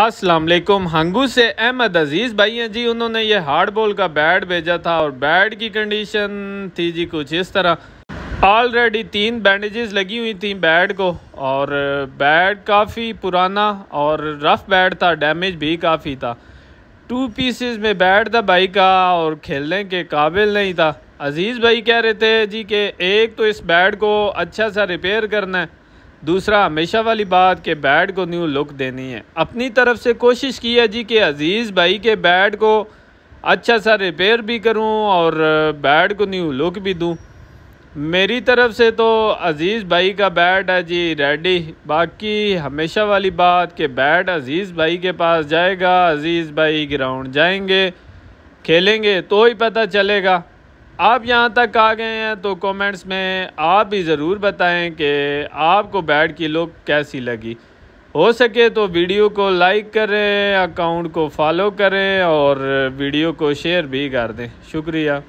असलकुम हंगू से अहमद अजीज़ भाई हैं जी उन्होंने ये हार्ड बॉल का बैट भेजा था और बैट की कंडीशन थी जी कुछ इस तरह ऑलरेडी तीन बैंडेजेस लगी हुई थी बैट को और बैट काफ़ी पुराना और रफ़ बैट था डैमेज भी काफ़ी था टू पीसेस में बैट था भाई का और खेलने के काबिल नहीं था अजीज़ भाई कह रहे थे जी कि एक तो इस बैट को अच्छा सा रिपेयर करना है दूसरा हमेशा वाली बात कि बैट को न्यू लुक देनी है अपनी तरफ से कोशिश की है जी कि अज़ीज़ भाई के बैट को अच्छा सा रिपेयर भी करूं और बैट को न्यू लुक भी दूं मेरी तरफ से तो अज़ीज़ भाई का बैट है जी रेडी बाकी हमेशा वाली बात कि बैट अज़ीज़ भाई के पास जाएगा अज़ीज़ भाई ग्राउंड जाएंगे खेलेंगे तो ही पता चलेगा आप यहाँ तक आ गए हैं तो कमेंट्स में आप भी ज़रूर बताएं कि आपको बैट की लुक कैसी लगी हो सके तो वीडियो को लाइक करें अकाउंट को फॉलो करें और वीडियो को शेयर भी कर दें शुक्रिया